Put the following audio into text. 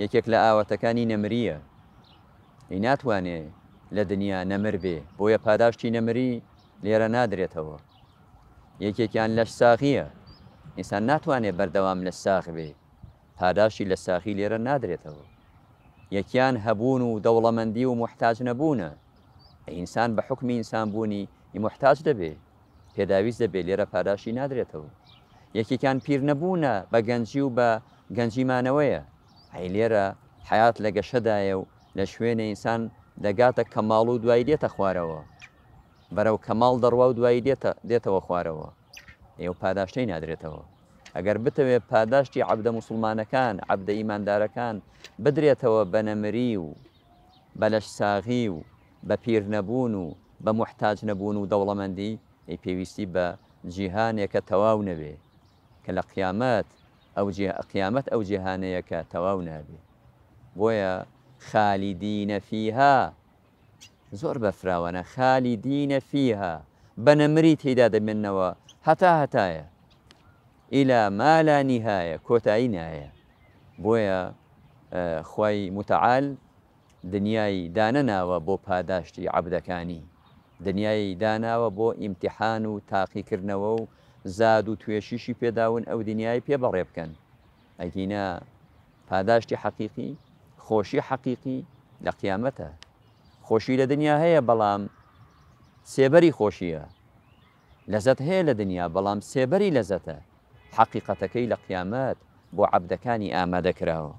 یەکێک لە ئاواتەکانی نەمریە ئی ناتوانێ لە دنیا نەمر بێ بۆیە پاداشتی نەمری لێرە نادرێتەوە یەکێکیان لەش ساغیە ئینسان ناتوانێت بەردەوام لە ساغ بێ پاداشی لە ساخی لێرە نادرێتەوە یەکیان هەبوون و دەوڵەمەندی و محتاج نەبوونە ئینسان بە حکمی ئینسان بوونی محتاج دەبێ پێداویست دەبێت لێرە پاداشی نادرێتەوە یەکێکان پیر نەبوونە بە گەنجی و بە گەنجیمانەوەیە عیلێرە حیات لە گەشەدایە و لە شوێنە ئینسان دەگاتە کەماڵ و دوایی دێتە خوارەوە بەرەو کەماڵ دەڕوا و دوایی دێتەوە خوارەوە ئێوە پاداشتەی نادرێتەوە ئەگەر بتەوێت پاداشتی عبدە مسلمانەکان عبدە ئیماندارەکان بدرێتەوە بە نەمری و بەلەش ساغی و بە پیر نەبوون و بە محتاج نەبوون و دەوڵەمەندی ئەی پێویستی بە جیهانێکە تەواو نەبێ کە لە قیامەت ئەو قیامەت ئەو جیهانەیە کە تەواو نابێ بۆیە خالی دینەفیها زۆر بەفراوانە خالی دینەفیها بەنەمری تێدا دەمێنەوە هەتا هەتایە ئیلا مالانی هاە کۆتایی نایە بۆیە خی متعال دنیای دانەناوە بۆ پاداشتی عبدەکانی دنیای داناوە بۆ ئیمتحان و تاقیکردنەوە و زاد و توێشیشی پێداون ئەو دنیای پێ بەڕێ بکەن ئەگینە پاداشتی حەقیقی خۆشی حەقیقی لە قیامەتە خۆشی لە دنیا هەیە بەڵام سێبەری خۆشیە لەزت هەیە لە دنیا بەڵام سێبەری لەزەتە حەقیقەتەکەی لە قیامەت بۆ عەبدەکانی ئامادەکراوە.